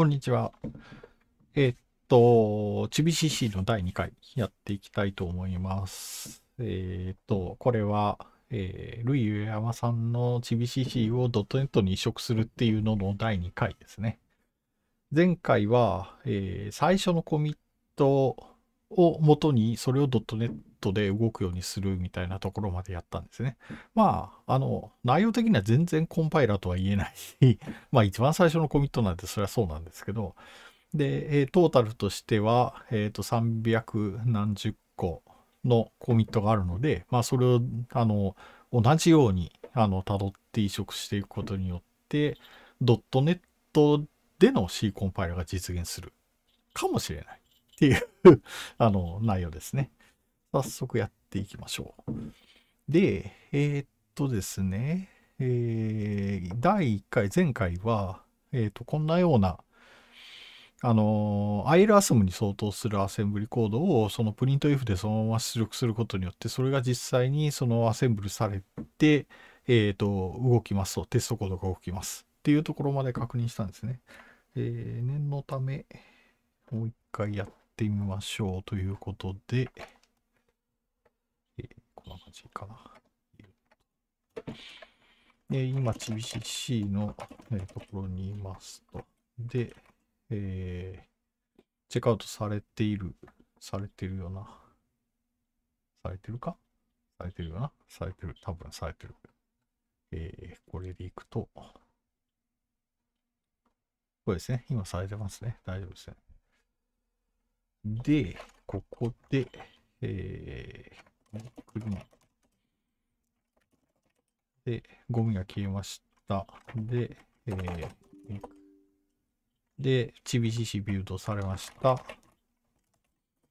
こんにちは。えー、っと、ちび CC の第2回やっていきたいと思います。えー、っと、これは、えー、ルイ・ヤマさんのちび CC をドットネットに移植するっていうのの第2回ですね。前回は、えー、最初のコミットを元にそれをドットネットで動くようにするみたいなところまでやったんですね。まあ、あの、内容的には全然コンパイラーとは言えないし、まあ一番最初のコミットなんてそれはそうなんですけど、で、トータルとしては、えっ、ー、と、300何十個のコミットがあるので、まあそれを、あの、同じように、あの、辿って移植していくことによって、ドットネットでの C コンパイラが実現するかもしれないっていう あの、内容ですね。早速やっていきましょう。で、えー、っとですね、えー、第1回、前回は、えー、っと、こんなような、あのー、ILASM に相当するアセンブリコードをそのプリント F でそのまま出力することによって、それが実際にそのアセンブルされて、えっ、と、動きますと、テストコードが動きますっていうところまで確認したんですね。えー、念のため、もう一回やってみましょうということで、こんな感じかな。で、今、ちびし C の、えー、ところにいますと。で、えー、チェックアウトされている、されてるよな。されてるかされてるよな。されてる。多分されてる。えー、これでいくと、これですね。今されてますね。大丈夫ですね。で、ここで、えー、クリーン。で、ゴミが消えました。で、えー、で、ちび c c ビュードされました。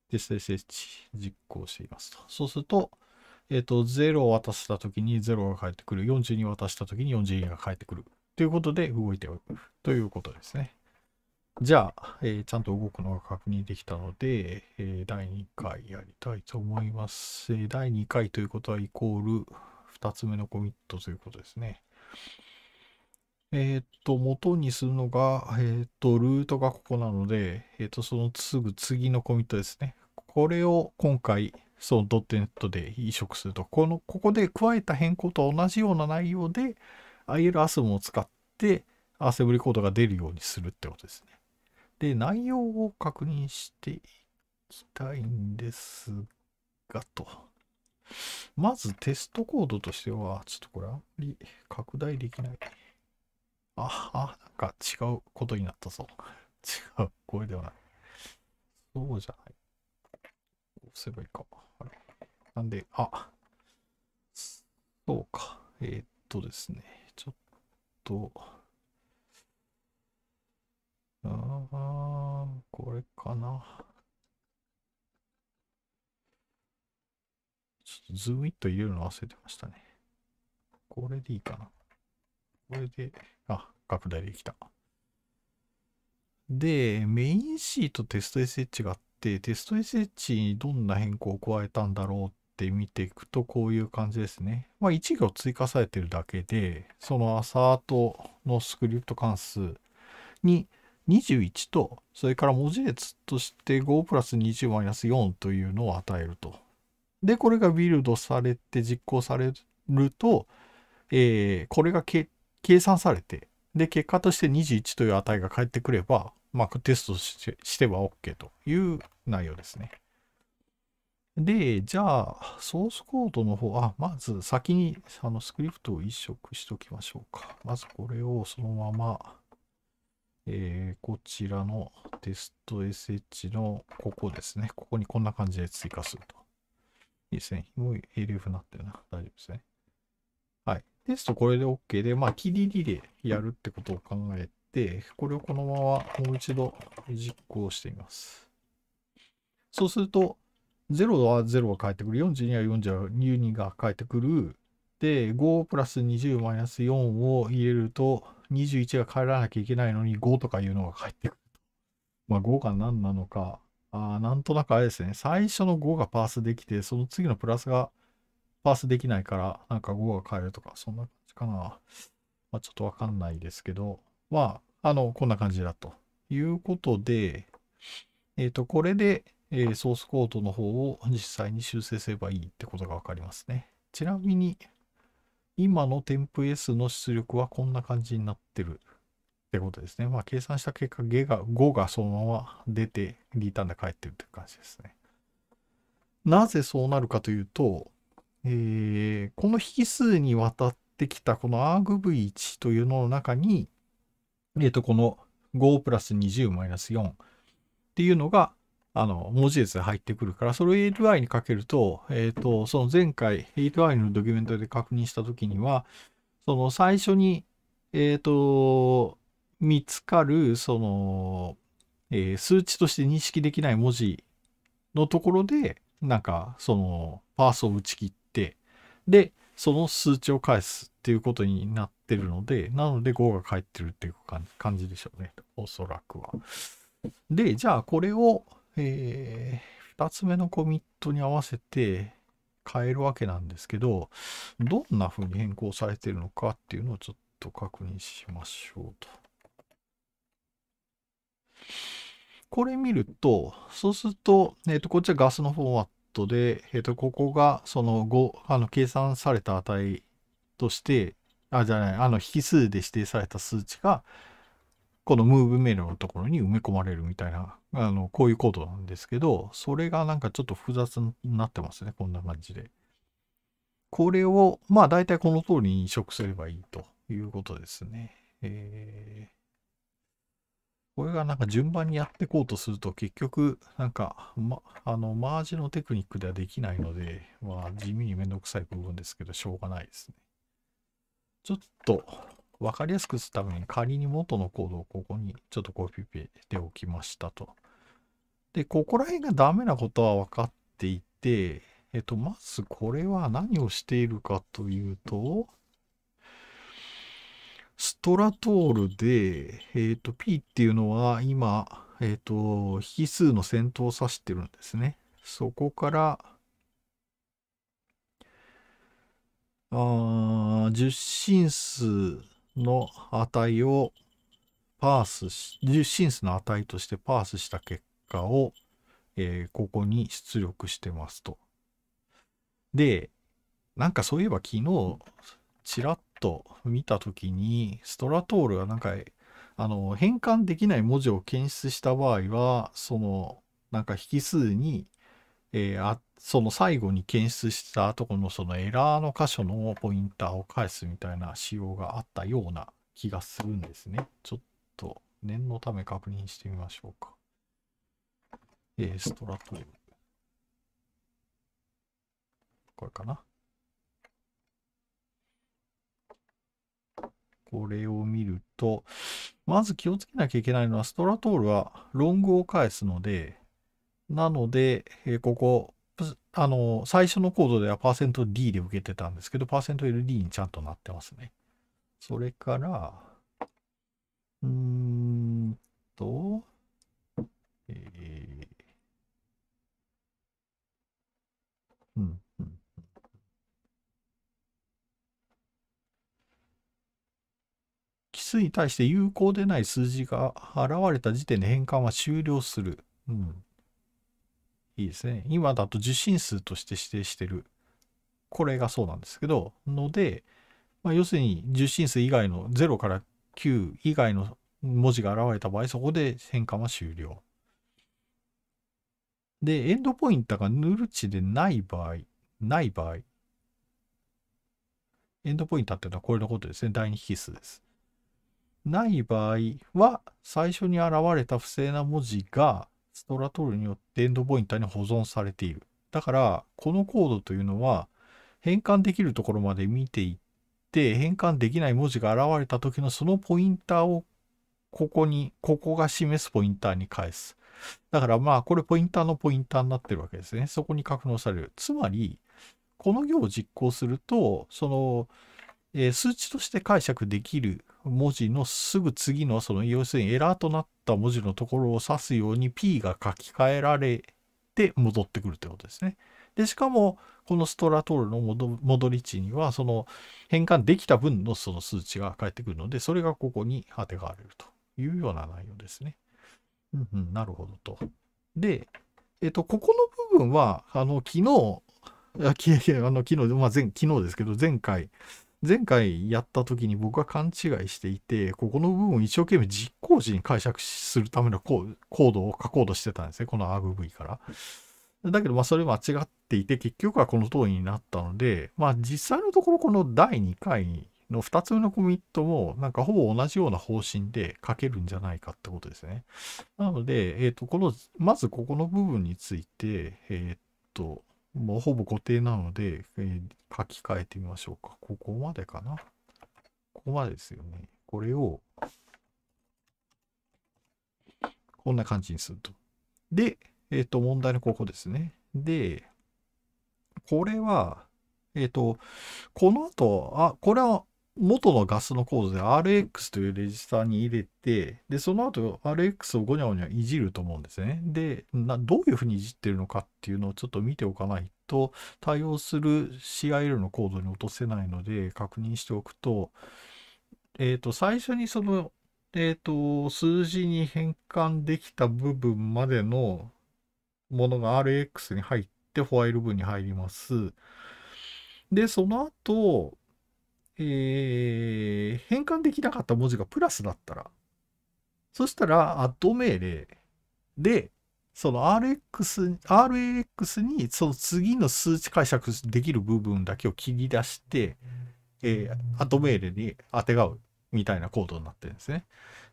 で、SSH 実行していますと。そうすると、えっ、ー、と、0を渡したときに0が返ってくる。42を渡したときに42が返ってくる。ということで動いておくということですね。じゃあ、えー、ちゃんと動くのが確認できたので、えー、第2回やりたいと思います、えー、第2回ということはイコール2つ目のコミットということですね。えっ、と、元にするのが、えっ、と、ルートがここなので、えっ、と、そのすぐ次のコミットですね。これを今回、そのドットネットで移植すると、この、ここで加えた変更と同じような内容で、ILASM を使って、アセブリコードが出るようにするってことですね。で、内容を確認していきたいんですが、と。まずテストコードとしては、ちょっとこれあんまり拡大できない。あ、あ、なんか違うことになったぞ。違う、これではない。そうじゃない。押せばいいか。あれなんで、あ、そうか。えー、っとですね。ちょっと。ああ、これかな。ちょっとズームイット入れるの忘れてましたね。これでいいかな。これで、あ、拡大できた。で、メイン C とテスト SH があって、テスト SH にどんな変更を加えたんだろうって見ていくと、こういう感じですね。まあ、1行追加されてるだけで、そのアサートのスクリプト関数に、21と、それから文字列として5プラス20マイナス4というのを与えると。で、これがビルドされて実行されると、えー、これが計算されて、で、結果として21という値が返ってくれば、まあ、テストしてしては OK という内容ですね。で、じゃあ、ソースコードの方、あ、まず先にあのスクリプトを移植しときましょうか。まずこれをそのまま、えー、こちらのテスト SH のここですね。ここにこんな感じで追加すると。いいですね。もう ALF になったよな。大丈夫ですね。はい。テストこれで OK で、まあ、TDD でやるってことを考えて、これをこのままもう一度実行してみます。そうすると、0は0が返ってくる。42は42が返ってくる。で、5プラス20マイナス4を入れると、21が帰らなきゃいけないのに5とかいうのが返ってくると。まあ5が何なのか。ああ、なんとなくあれですね。最初の5がパースできて、その次のプラスがパースできないから、なんか5が帰えるとか、そんな感じかな。まあ、ちょっとわかんないですけど、まあ、あの、こんな感じだということで、えっ、ー、と、これで、えー、ソースコードの方を実際に修正すればいいってことがわかりますね。ちなみに、今の添付 S の出力はこんな感じになってるってことですね。まあ、計算した結果、ゲが5がそのまま出て、リターンで返ってるという感じですね。なぜそうなるかというと、えー、この引数にわたってきたこの argv1 というのの中に、えっ、ー、と、この5プラス20マイナス4っていうのが、あの、文字列で入ってくるから、それを ELI にかけると、えっ、ー、と、その前回 ELI のドキュメントで確認したときには、その最初に、えっ、ー、と、見つかる、その、えー、数値として認識できない文字のところで、なんか、その、パースを打ち切って、で、その数値を返すっていうことになってるので、なので5が返ってるっていう感じでしょうね。おそらくは。で、じゃあこれを、えー、2つ目のコミットに合わせて変えるわけなんですけど、どんな風に変更されているのかっていうのをちょっと確認しましょうと。これ見ると、そうすると、えっ、ー、と、こっちはガスのフォーマットで、えっ、ー、と、ここがその5、あの、計算された値として、あ、じゃない、あの、引数で指定された数値が、このムーブメールのところに埋め込まれるみたいな、あの、こういうコードなんですけど、それがなんかちょっと複雑になってますね。こんな感じで。これを、まあ大体この通りに移植すればいいということですね。えー、これがなんか順番にやっていこうとすると結局なんか、ま、あのマージのテクニックではできないので、まあ、地味にめんどくさい部分ですけどしょうがないですね。ちょっと分かりやすくするために仮に元のコードをここにちょっとコピペしておきましたと。で、ここら辺がダメなことは分かっていて、えっと、まずこれは何をしているかというと、ストラトールで、えっと、P っていうのは今、えっと、引数の先頭を指してるんですね。そこから、あ10進数の値をパースし、シンスの値としてパースした結果を、えー、ここに出力してますと。で、なんかそういえば昨日、ちらっと見たときに、ストラトールがなんか、あの、変換できない文字を検出した場合は、その、なんか引数に、えー、その最後に検出したとこのそのエラーの箇所のポインターを返すみたいな仕様があったような気がするんですね。ちょっと念のため確認してみましょうか。えストラトール。これかな。これを見ると、まず気をつけなきゃいけないのは、ストラトールはロングを返すので、なので、えここ、あの、最初のコードではパーセント %D で受けてたんですけど、パーセント %LD にちゃんとなってますね。それから、うーんと、えー、うん、うん。奇数に対して有効でない数字が現れた時点で変換は終了する。うんいいですね。今だと受信数として指定してる。これがそうなんですけど、ので、まあ、要するに受信数以外の0から9以外の文字が現れた場合、そこで変換は終了。で、エンドポインターがヌル値でない場合、ない場合、エンドポインターっていうのはこれのことですね。第2引数です。ない場合は、最初に現れた不正な文字がストラトールによってエンドポインターに保存されている。だから、このコードというのは、変換できるところまで見ていって、変換できない文字が現れた時のそのポインターを、ここに、ここが示すポインターに返す。だからまあ、これポインターのポインターになってるわけですね。そこに格納される。つまり、この行を実行すると、その、え数値として解釈できる文字のすぐ次のその要するにエラーとなった文字のところを指すように P が書き換えられて戻ってくるということですね。でしかもこのストラトールの戻り値にはその変換できた分のその数値が返ってくるのでそれがここに当てがわれるというような内容ですね。うんうん、なるほどと。で、えっと、ここの部分はあの昨日いや、あの昨日、まあ、前昨日ですけど前回前回やった時に僕は勘違いしていて、ここの部分を一生懸命実行時に解釈するためのコードを書こうとしてたんですね。この r v から。だけど、まあ、それ間違っていて、結局はこの通りになったので、まあ、実際のところ、この第2回の2つ目のコミットも、なんかほぼ同じような方針で書けるんじゃないかってことですね。なので、えっ、ー、と、この、まずここの部分について、えっ、ー、と、もうほぼ固定なので、えー、書き換えてみましょうか。ここまでかな。ここまでですよね。これを、こんな感じにすると。で、えっ、ー、と、問題のここですね。で、これは、えっ、ー、と、この後、あ、これは元のガスのコードで RX というレジスターに入れて、で、その後 RX をごにゃごにゃいじると思うんですね。で、などういうふうにいじってるのかっていうのをちょっと見ておかないと、対応する CIL のコードに落とせないので、確認しておくと、えっ、ー、と、最初にその、えっ、ー、と、数字に変換できた部分までのものが RX に入って、ホワイル文に入ります。で、その後、えー、変換できなかった文字がプラスだったら、そしたら、アット命令で、その RX、RAX にその次の数値解釈できる部分だけを切り出して、えー、ト命令にあてがうみたいなコードになってるんですね。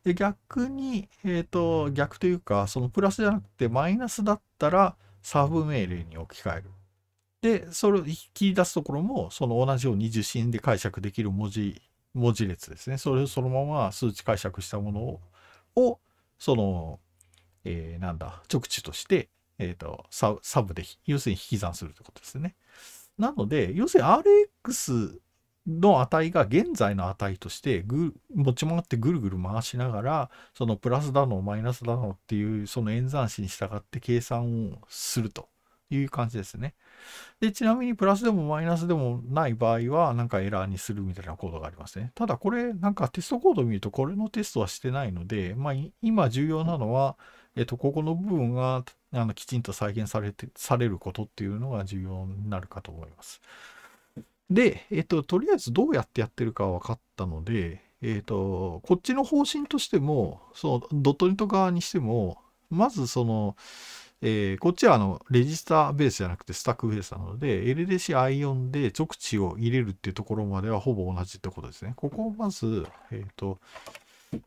で、逆に、えっ、ー、と、逆というか、そのプラスじゃなくてマイナスだったらサーブ命令に置き換える。で、それを引き出すところも、その同じように受信で解釈できる文字、文字列ですね。それをそのまま数値解釈したものを、をその、えー、なんだ、直知として、えっ、ー、とサ、サブで、要するに引き算するってことですね。なので、要するに RX の値が現在の値としてぐ持ち回ってぐるぐる回しながらそのプラスだのマイナスだのっていうその演算子に従って計算をするという感じですね。で、ちなみにプラスでもマイナスでもない場合は、なんかエラーにするみたいなコードがありますね。ただこれ、なんかテストコードを見ると、これのテストはしてないので、まあ、今重要なのは、えっと、ここの部分が、あの、きちんと再現されて、されることっていうのが重要になるかと思います。で、えっと、とりあえずどうやってやってるか分かったので、えっと、こっちの方針としても、その、ドットネット側にしても、まずその、えー、こっちはあのレジスターベースじゃなくてスタックベースなので LDC アイオンで直値を入れるっていうところまではほぼ同じってことですね。ここをまず、えっ、ー、と、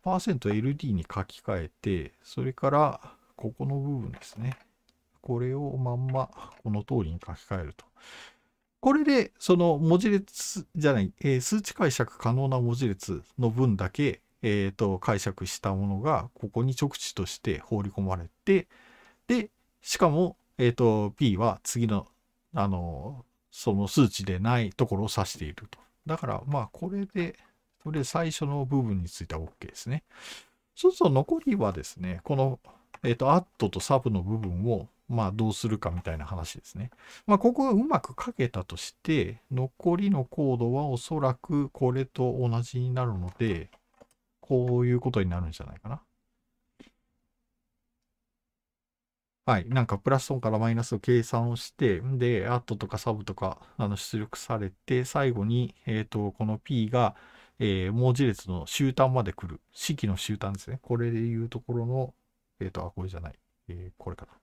パーセント LD に書き換えて、それからここの部分ですね。これをまんまこの通りに書き換えると。これで、その文字列じゃない、えー、数値解釈可能な文字列の分だけ、えっ、ー、と、解釈したものが、ここに直置として放り込まれて、で、しかも、えっ、ー、と、P は次の、あの、その数値でないところを指していると。だから、まあ、これで、これ最初の部分については OK ですね。そうすると残りはですね、この、えっ、ー、と、アットとサブの部分を、まあ、どうするかみたいな話ですね。まあ、ここがうまく書けたとして、残りのコードはおそらくこれと同じになるので、こういうことになるんじゃないかな。はい、なんかプラス音からマイナスを計算をして、で、アットとかサブとかあの出力されて、最後に、えっ、ー、と、この P が、えー、文字列の終端まで来る。式の終端ですね。これでいうところの、えっ、ー、と、あ、これじゃない。えー、これかな。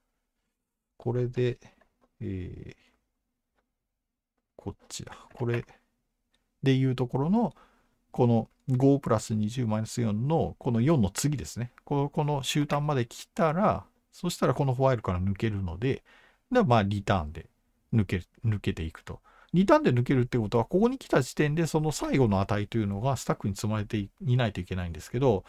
これで、えー、こっちだ。これでいうところの、この5プラス20マイナス4の、この4の次ですね。この終端まで来たら、そしたらこのファイルから抜けるので、でまあリターンで抜け抜けていくと。リターンで抜けるってことは、ここに来た時点でその最後の値というのがスタックに積まれていないといけないんですけど、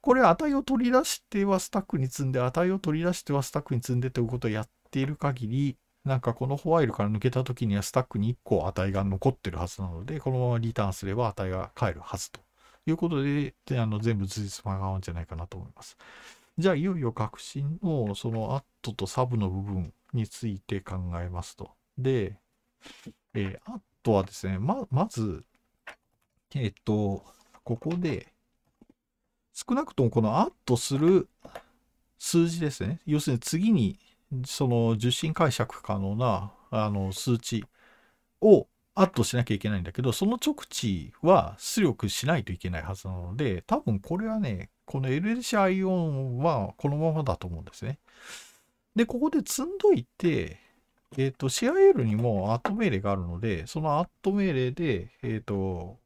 これ値を取り出してはスタックに積んで、値を取り出してはスタックに積んでということをやっている限り、なんかこのファイルから抜けた時にはスタックに1個値が残ってるはずなので、このままリターンすれば値が返るはずということで、であの全部図じつが合うんじゃないかなと思います。じゃあいよいよ核心のそのアットとサブの部分について考えますと。で、えー、アットはですね、ま、まず、えっ、ー、と、ここで、少なくともこのアットする数字ですね。要するに次に、その受信解釈可能なあの数値をアットしなきゃいけないんだけど、その直値は出力しないといけないはずなので、多分これはね、この LHI o はこのままだと思うんですね。で、ここで積んどいて、えっ、ー、と、シェア L にもアット命令があるので、そのアット命令で、えっ、ー、と、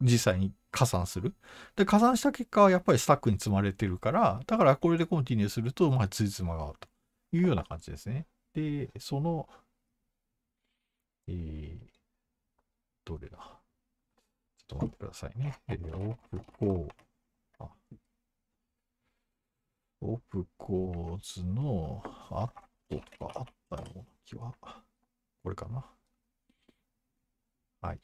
実際に加算する。で、加算した結果はやっぱりスタックに積まれてるから、だからこれでコンティニューすると、まあ、ついつまが合うというような感じですね。で、その、えー、どれだちょっと待ってくださいね。えー、オコーオプコーズのアットとかあったような気は。これかな。はい。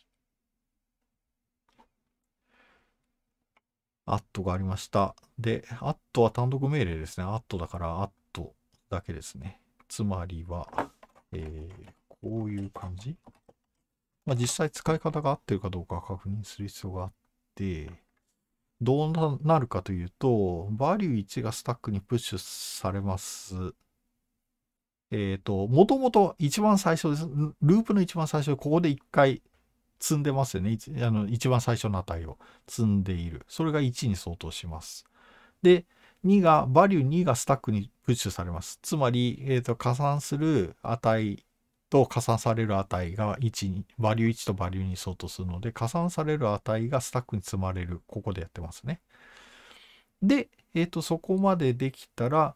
アットがありました。で、アットは単独命令ですね。アットだからアットだけですね。つまりは、えー、こういう感じ。まあ、実際使い方が合ってるかどうか確認する必要があって、どうなるかというと、バリュー1がスタックにプッシュされます。えっ、ー、と、もともと一番最初です。ループの一番最初、ここで1回積んでますよね。あの一番最初の値を積んでいる。それが1に相当します。で、2が、バリュー2がスタックにプッシュされます。つまり、えっ、ー、と、加算する値と加算される値が1に、バリュー1とバリュー2に相当するので、加算される値がスタックに積まれる。ここでやってますね。で、えっ、ー、と、そこまでできたら、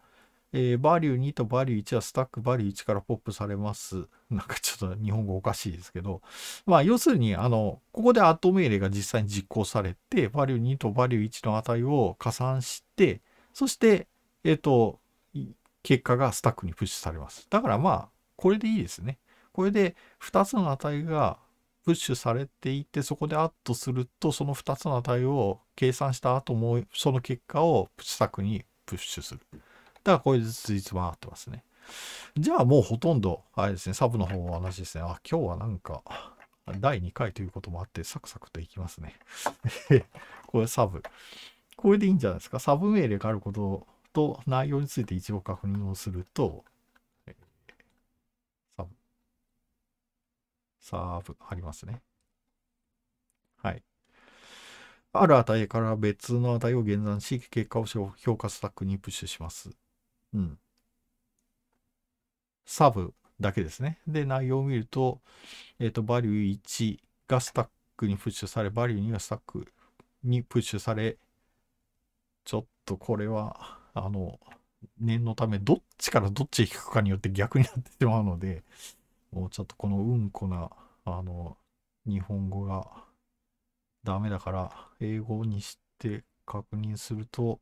えー、バリュー2とバリュー1はスタックバリュー1からポップされます。なんかちょっと日本語おかしいですけど、まあ要するに、あの、ここでアット命令が実際に実行されて、バリュー2とバリュー1の値を加算して、そして、えっ、ー、と、結果がスタックにプッシュされます。だからまあ、これでいいですね。これで2つの値がプッシュされていてそこでアッとするとその2つの値を計算した後もその結果をプッシュ策にプッシュする。だからこれでついつまってますね。じゃあもうほとんどあれですねサブの方の同じですね。あ今日はなんか第2回ということもあってサクサクといきますね。これサブ。これでいいんじゃないですか。サブ命令があることと内容について一応確認をするとサーブありますね。はい。ある値から別の値を減算し、結果を評価スタックにプッシュします。うん。サーブだけですね。で、内容を見ると、えっ、ー、と、バリュー1がスタックにプッシュされ、バリュー2がスタックにプッシュされ、ちょっとこれは、あの、念のため、どっちからどっちへ引くかによって逆になってしまうので、ちょっとこのうんこな、あの、日本語がダメだから、英語にして確認すると、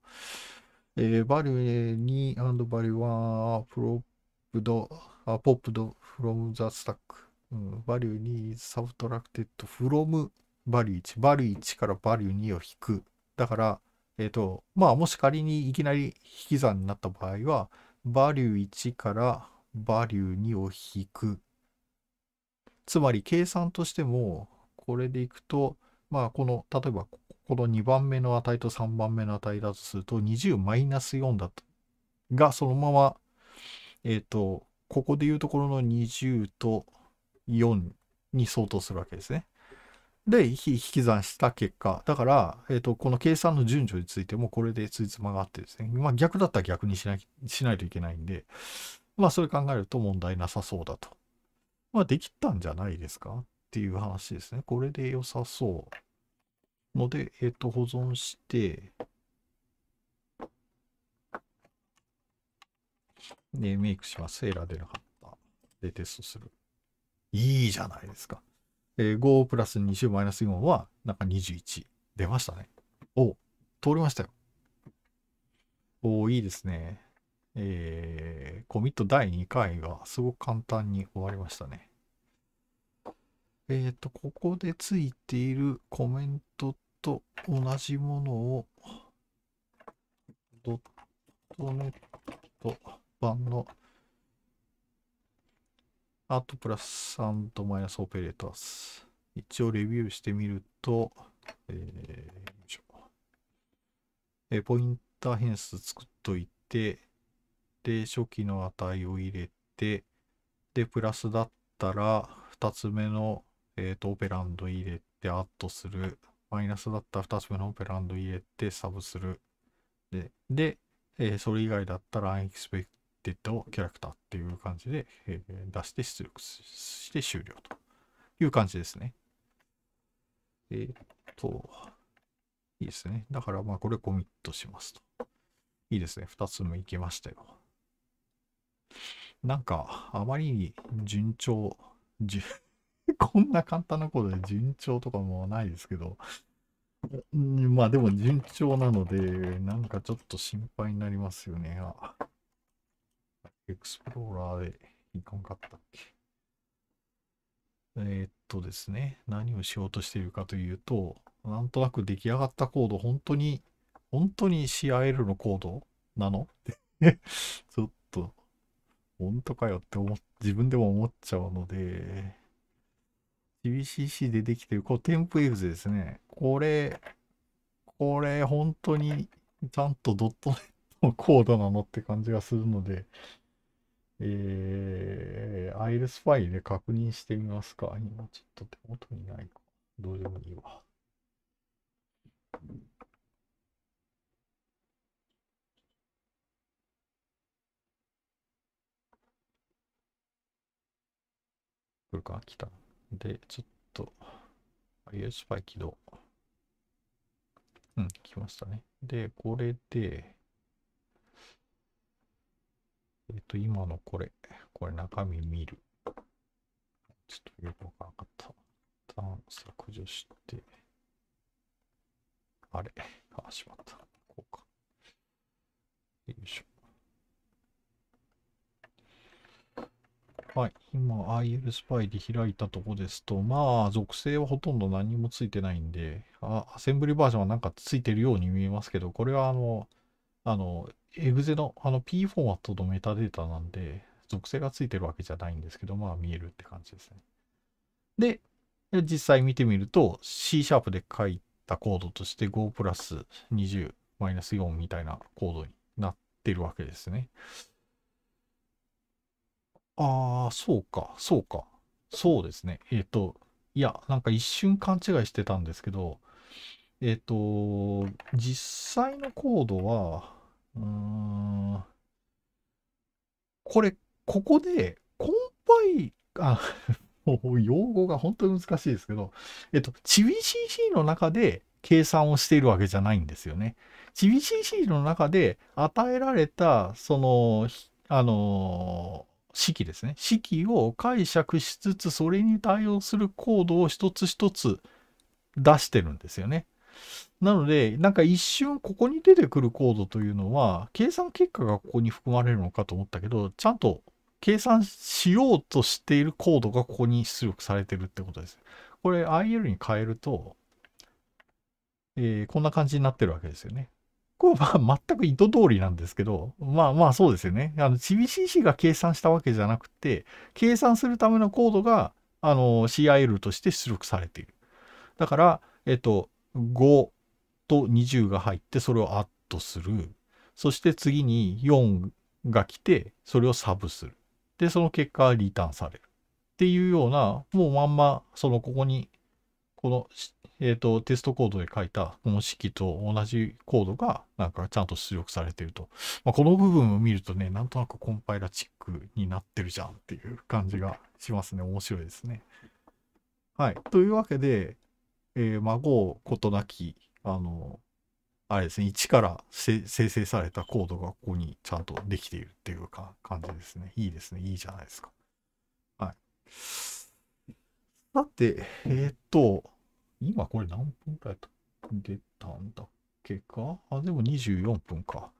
えー、バリュー 2& バリューは、プロップド、あ、ポップド、from the stack。うん、バリュー2 subtracted from バリュー1。バリュー1からバリュー2を引く。だから、えっ、ー、と、まあ、もし仮にいきなり引き算になった場合は、バリュー1からバリュー2を引く。つまり計算としても、これでいくと、まあ、この、例えば、この2番目の値と3番目の値だとすると、20マイナス4だと。が、そのまま、えっ、ー、と、ここでいうところの20と4に相当するわけですね。で、引き算した結果。だから、えっ、ー、と、この計算の順序についても、これでついつまがあってですね。まあ、逆だったら逆にしないしないといけないんで、まあ、それ考えると問題なさそうだと。はできたんじゃないですかっていう話ですね。これで良さそう。ので、えっ、ー、と、保存して、で、メイクします。エラー出なかった。で、テストする。いいじゃないですか。えー、5プラス20マイナス4は、なんか21。出ましたね。お、通りましたよ。おいいですね。えー、コミット第2回がすごく簡単に終わりましたね。えっ、ー、と、ここでついているコメントと同じものを、ドットネット版のアートプラスンとマイナスオペレーターズ。一応レビューしてみると、えー、えー、ポインター変数作っといて、で、初期の値を入れて、で、プラスだったら、2つ目の、えーと、オペランド入れて、アットする。マイナスだったら2つ目のオペランド入れて、サブする。で、でえー、それ以外だったら、アンエクスペクテッドキャラクターっていう感じで、えー、出して出力して終了という感じですね。えっ、と、いいですね。だから、まあ、これコミットしますと。いいですね。2つ目いけましたよ。なんか、あまりに順調、こんな簡単なことで順調とかもないですけど、まあでも順調なので、なんかちょっと心配になりますよね。あエクスプローラーでいかんかったっけ。えー、っとですね、何をしようとしているかというと、なんとなく出来上がったコード、本当に、本当に CIL のコードなのちょっ本当かよって思自分でも思っちゃうので、c b c c でできてる、こうテンプ F ですね。これ、これ本当にちゃんとドットネットのコードなのって感じがするので、えー、アイルスパイで確認してみますか。今ちょっと手元にないか。どうでもいいわ。来るか来た。で、ちょっと、i s パイ起動。うん、来ましたね。で、これで、えっ、ー、と、今のこれ、これ中身見る。ちょっとよくわからなかった。一旦削除して、あれあ、しまった。こうか。よいしょ。はい、今 IL スパイで開いたとこですと、まあ、属性はほとんど何もついてないんで、あアセンブリバージョンはなんかついてるように見えますけど、これはあの、あの、エグゼのあの P フォーマットとメタデータなんで、属性がついてるわけじゃないんですけど、まあ見えるって感じですね。で、実際見てみると C シャープで書いたコードとして5プラス20マイナス4みたいなコードになってるわけですね。ああ、そうか、そうか。そうですね。えっと、いや、なんか一瞬勘違いしてたんですけど、えっと、実際のコードは、うん、これ、ここで、コンパイ、あ、もう用語が本当に難しいですけど、えっと、チビ CC の中で計算をしているわけじゃないんですよね。チビ CC の中で与えられた、その、あの、式ですね式を解釈しつつそれに対応するコードを一つ一つ出してるんですよね。なのでなんか一瞬ここに出てくるコードというのは計算結果がここに含まれるのかと思ったけどちゃんと計算しようとしているコードがここに出力されてるってことです。これ IL に変えると、えー、こんな感じになってるわけですよね。構まあ全く意図通りなんですけど、まあまあそうですよね。あの、CBCC が計算したわけじゃなくて、計算するためのコードが、あの、CIL として出力されている。だから、えっと、5と20が入って、それをアットする。そして次に4が来て、それをサブする。で、その結果リターンされる。っていうような、もうまんま、そのここにこの、えーと、テストコードで書いたこの式と同じコードがなんかちゃんと出力されてると。まあ、この部分を見るとね、なんとなくコンパイラチックになってるじゃんっていう感じがしますね。面白いですね。はい。というわけで、えー、孫ことなき、あの、あれですね、1から生成されたコードがここにちゃんとできているっていうか感じですね。いいですね。いいじゃないですか。はい。さて、えー、っと、今これ何分くらい出たんだっけかあ、でも24分か。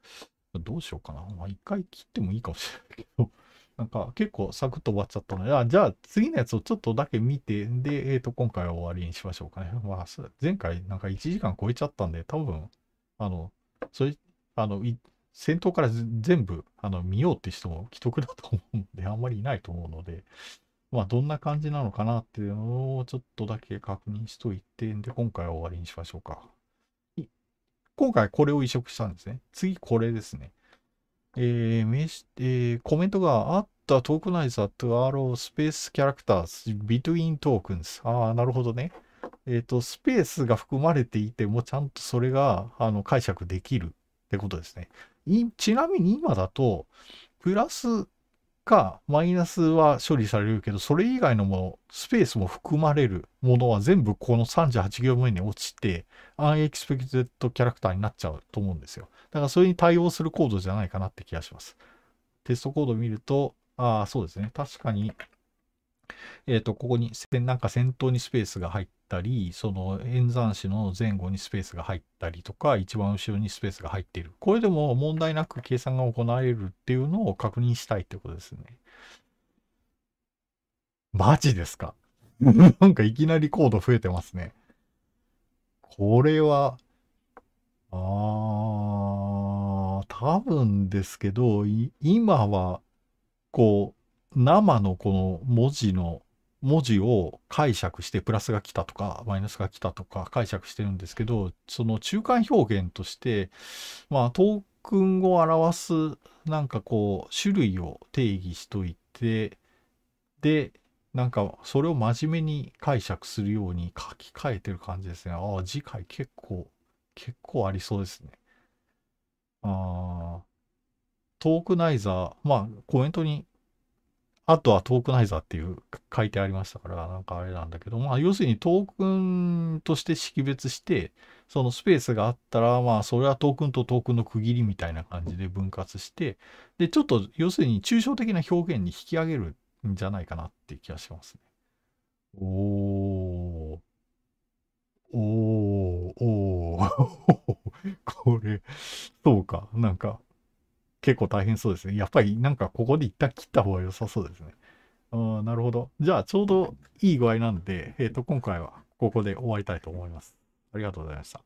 どうしようかな。まあ、一回切ってもいいかもしれないけど、なんか結構サクッと終わっちゃったので、あじゃあ次のやつをちょっとだけ見て、で、えっ、ー、と、今回は終わりにしましょうかね。まあ、前回なんか1時間超えちゃったんで、多分、あの、それ、あの、先頭から全部あの見ようって人も既得だと思うんで、あんまりいないと思うので、まあ、どんな感じなのかなっていうのをちょっとだけ確認しといて、で、今回は終わりにしましょうか。今回これを移植したんですね。次これですね。えー、えー、コメントがあったトークナイザーとアロースペースキャラクターズ、ビトゥイントークンズ。ああ、なるほどね。えっ、ー、と、スペースが含まれていてもちゃんとそれがあの解釈できるってことですね。ちなみに今だと、プラス果、マイナスは処理されるけど、それ以外のもの、スペースも含まれるものは全部この38行目に落ちて、アンエキスペクテッドキャラクターになっちゃうと思うんですよ。だからそれに対応するコードじゃないかなって気がします。テストコードを見ると、ああ、そうですね。確かに、えっ、ー、と、ここに、なんか先頭にスペースが入っったり、その演算子の前後にスペースが入ったりとか、一番後ろにスペースが入っている。これでも問題なく計算が行われるっていうのを確認したいってことですね。マジですか なんかいきなりコード増えてますね。これは、あー、多分ですけど、今は、こう、生のこの文字の文字を解釈してプラスが来たとかマイナスが来たとか解釈してるんですけどその中間表現としてまあトークンを表すなんかこう種類を定義しといてでなんかそれを真面目に解釈するように書き換えてる感じですね。ああ、次回結構、結構ありそうですね。ああ、トークナイザー、まあコメントにあとはトークナイザーっていう書いてありましたから、なんかあれなんだけど、まあ要するにトークンとして識別して、そのスペースがあったら、まあそれはトークンとトークンの区切りみたいな感じで分割して、で、ちょっと要するに抽象的な表現に引き上げるんじゃないかなっていう気がしますね。おー。おー、おー、これ、そうか、なんか、結構大変そうですね。やっぱりなんかここで一旦切った方が良さそうですね。あなるほど。じゃあちょうどいい具合なんで、えっ、ー、と、今回はここで終わりたいと思います。ありがとうございました。